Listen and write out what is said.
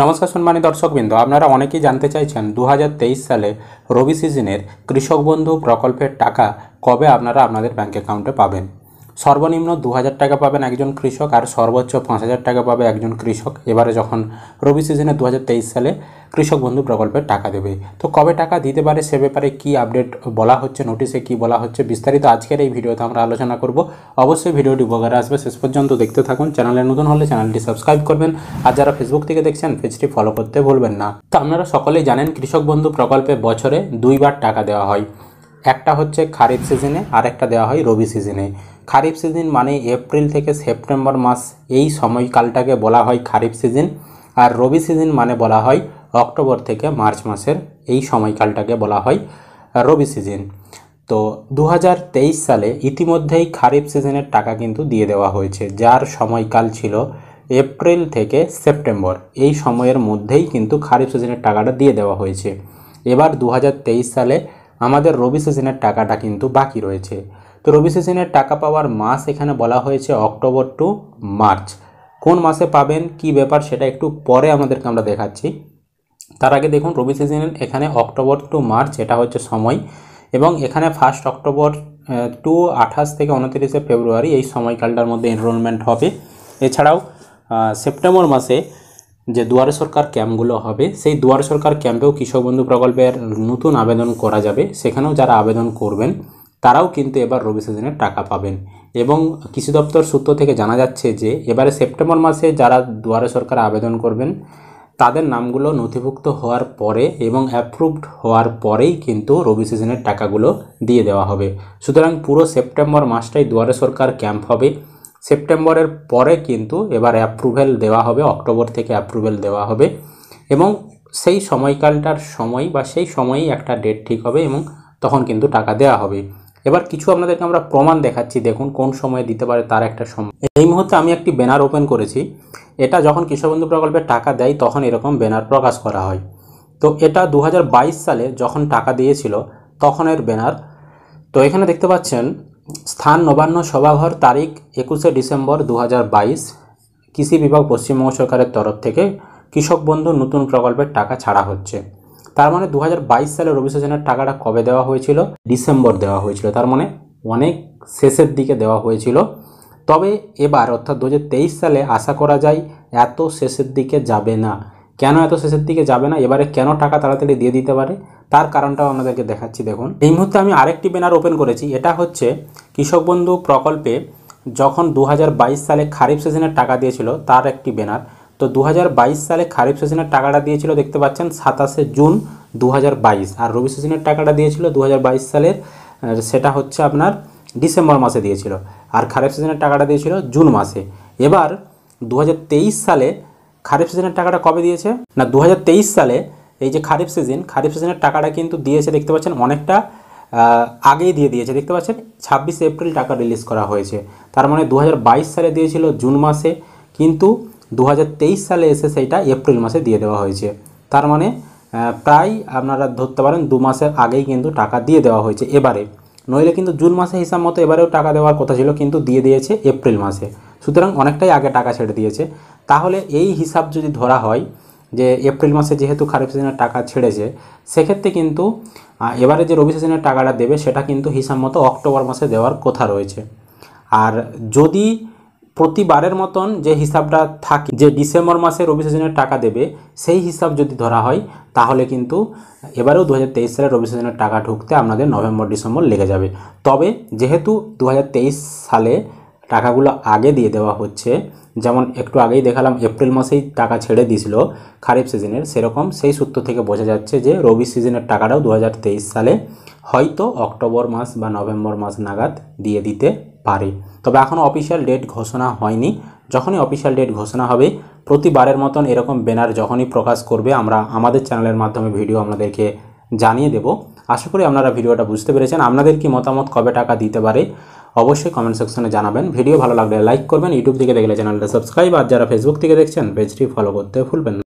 নমস্কার সম্মানী দর্শকবৃন্দ আপনারা অনেকেই জানতে চাইছেন দু সালে রবি সিজনের কৃষক বন্ধু প্রকল্পের টাকা কবে আপনারা আপনাদের ব্যাঙ্ক অ্যাকাউন্টে পাবেন সর্বনিম্ন দু টাকা পাবেন একজন কৃষক আর সর্বোচ্চ পাঁচ টাকা পাবে একজন কৃষক এবারে যখন রবি সিজনে দু সালে কৃষক বন্ধু প্রকল্পের টাকা দেবে তো কবে টাকা দিতে পারে সে ব্যাপারে কী আপডেট বলা হচ্ছে নোটিশে কি বলা হচ্ছে বিস্তারিত আজকের এই ভিডিওতে আমরা আলোচনা করব অবশ্যই ভিডিওটি উপকারে আসবে শেষ পর্যন্ত দেখতে থাকুন চ্যানেলে নতুন হলে চ্যানেলটি সাবস্ক্রাইব করবেন আর যারা ফেসবুক থেকে দেখছেন পেজটি ফলো করতে ভুলবেন না তো আপনারা সকলেই জানেন কৃষক বন্ধু প্রকল্পে বছরে দুইবার টাকা দেওয়া হয় একটা হচ্ছে খারিফ সিজনে আর একটা দেওয়া হয় রবি সিজনে খারিফ সিজন মানে এপ্রিল থেকে সেপ্টেম্বর মাস এই সময়কালটাকে বলা হয় খারিফ সিজন আর রবি সিজন মানে বলা হয় অক্টোবর থেকে মার্চ মাসের এই সময়কালটাকে বলা হয় রবি সিজন তো দু সালে ইতিমধ্যেই খারিফ সিজনের টাকা কিন্তু দিয়ে দেওয়া হয়েছে যার সময়কাল ছিল এপ্রিল থেকে সেপ্টেম্বর এই সময়ের মধ্যেই কিন্তু খারিফ সিজনের টাকাটা দিয়ে দেওয়া হয়েছে এবার দু সালে আমাদের রবি সেশনের টাকাটা কিন্তু বাকি রয়েছে তো রবি সেশনের টাকা পাওয়ার মাস এখানে বলা হয়েছে অক্টোবর টু মার্চ কোন মাসে পাবেন কি ব্যাপার সেটা একটু পরে আমাদেরকে আমরা দেখাচ্ছি তার আগে দেখুন রবি সিজনের এখানে অক্টোবর টু মার্চ এটা হচ্ছে সময় এবং এখানে ফার্স্ট অক্টোবর টু আঠাশ থেকে উনত্রিশে ফেব্রুয়ারি এই সময়কালটার মধ্যে এনরোলমেন্ট হবে এছাড়াও সেপ্টেম্বর মাসে যে দুয়ারে সরকার ক্যাম্পগুলো হবে সেই দুয়ারে সরকার ক্যাম্পেও কৃষক বন্ধু প্রকল্পের নতুন আবেদন করা যাবে সেখানেও যারা আবেদন করবেন তারাও কিন্তু এবার রবি সিজনের টাকা পাবেন এবং কৃষি দপ্তর সূত্র থেকে জানা যাচ্ছে যে এবারে সেপ্টেম্বর মাসে যারা দুয়ারে সরকার আবেদন করবেন তাদের নামগুলো নথিভুক্ত হওয়ার পরে এবং অ্যাপ্রুভড হওয়ার পরেই কিন্তু রবি সিজনের টাকাগুলো দিয়ে দেওয়া হবে সুতরাং পুরো সেপ্টেম্বর মাসটাই দুয়ারে সরকার ক্যাম্প হবে সেপ্টেম্বরের পরে কিন্তু এবার অ্যাপ্রুভেল দেওয়া হবে অক্টোবর থেকে অ্যাপ্রুভেল দেওয়া হবে এবং সেই সময়কালটার সময় বা সেই সময়েই একটা ডেট ঠিক হবে এবং তখন কিন্তু টাকা দেওয়া হবে এবার কিছু আপনাদেরকে আমরা প্রমাণ দেখাচ্ছি দেখুন কোন সময়ে দিতে পারে তার একটা সময় এই মুহূর্তে আমি একটি ব্যানার ওপেন করেছি এটা যখন কৃষকবন্ধু প্রকল্পে টাকা দেয় তখন এরকম ব্যানার প্রকাশ করা হয় তো এটা দু সালে যখন টাকা দিয়েছিল তখনের ব্যানার তো এখানে দেখতে পাচ্ছেন স্থান নবান্ন সভাঘর তারিখ একুশে ডিসেম্বর দু কৃষি বিভাগ পশ্চিমবঙ্গ সরকারের তরফ থেকে কৃষক বন্ধু নতুন প্রকল্পের টাকা ছাড়া হচ্ছে তার মানে দু সালে রবি সেশনের টাকাটা কবে দেওয়া হয়েছিল ডিসেম্বর দেওয়া হয়েছিল তার মানে অনেক শেষের দিকে দেওয়া হয়েছিল তবে এবার অর্থাৎ দু সালে আশা করা যায় এত শেষের দিকে যাবে না কেন এত শেষের দিকে যাবে না এবারে কেন টাকা তাড়াতাড়ি দিয়ে দিতে পারে তার কারণটাও আপনাদেরকে দেখাচ্ছি দেখুন এই মুহূর্তে আমি আরেকটি ব্যানার ওপেন করেছি এটা হচ্ছে কৃষক বন্ধু প্রকল্পে যখন দু সালে খারিফ সিজনের টাকা দিয়েছিল তার একটি ব্যানার তো দু সালে খারিফ সিজনের টাকাটা দিয়েছিল দেখতে পাচ্ছেন সাতাশে জুন দু আর রবি সিজনের টাকাটা দিয়েছিল দু সালের সেটা হচ্ছে আপনার ডিসেম্বর মাসে দিয়েছিল আর খারিফ সিজনের টাকাটা দিয়েছিল জুন মাসে এবার দু সালে খারিফ সিজনের টাকাটা কবে দিয়েছে না দু সালে এই যে খারিফ সিজন খারিফ সিজনের টাকাটা কিন্তু দিয়েছে দেখতে পাচ্ছেন অনেকটা আগেই দিয়ে দিয়েছে দেখতে পাচ্ছেন ছাব্বিশে এপ্রিল টাকা রিলিজ করা হয়েছে তার মানে দু সালে দিয়েছিল জুন মাসে কিন্তু দু সালে এসে সেইটা এপ্রিল মাসে দিয়ে দেওয়া হয়েছে তার মানে প্রায় আপনারা ধরতে পারেন দু মাসের আগেই কিন্তু টাকা দিয়ে দেওয়া হয়েছে এবারে নইলে কিন্তু জুন মাসে হিসাব মতো এবারেও টাকা দেওয়ার কথা ছিল কিন্তু দিয়ে দিয়েছে এপ্রিল মাসে সুতরাং অনেকটাই আগে টাকা ছেড়ে দিয়েছে তাহলে এই হিসাব যদি ধরা হয় যে এপ্রিল মাসে যেহেতু খারিফ সিজনের টাকা ছেড়েছে সেক্ষেত্রে কিন্তু এবারে যে রবি সিজনের টাকাটা দেবে সেটা কিন্তু হিসাব মতো অক্টোবর মাসে দেওয়ার কথা রয়েছে আর যদি প্রতিবারের মতন যে হিসাবটা থাকে যে ডিসেম্বর মাসে রবি সিজনের টাকা দেবে সেই হিসাব যদি ধরা হয় তাহলে কিন্তু এবারেও দু হাজার তেইশ সালে রবি সিজনের টাকা ঢুকতে আপনাদের নভেম্বর ডিসেম্বর লেগে যাবে তবে যেহেতু দু সালে টাকাগুলো আগে দিয়ে দেওয়া হচ্ছে যেমন একটু আগেই দেখালাম এপ্রিল মাসেই টাকা ছেড়ে দিয়েছিল খারিফ সিজনের সেরকম সেই সূত্র থেকে বোঝা যাচ্ছে যে রবি সিজনের টাকাটাও দু সালে হয়তো অক্টোবর মাস বা নভেম্বর মাস নাগাদ দিয়ে দিতে পারে তবে এখনও অফিসিয়াল ডেট ঘোষণা হয়নি যখনই অফিসিয়াল ডেট ঘোষণা হবে প্রতিবারের মতন এরকম ব্যানার যখনই প্রকাশ করবে আমরা আমাদের চ্যানেলের মাধ্যমে ভিডিও আপনাদেরকে জানিয়ে দেব আশা করি আপনারা ভিডিওটা বুঝতে পেরেছেন আপনাদের কি মতামত কবে টাকা দিতে পারে অবশ্যই কমেন্ট সেকশনে জানাবেন ভিডিও ভালো লাগলে লাইক করবেন ইউটিউব থেকে দেখলে চ্যানেলটা সাবস্ক্রাইব আর যারা ফেসবুক থেকে দেখছেন পেজটি ফলো করতে ভুলবেন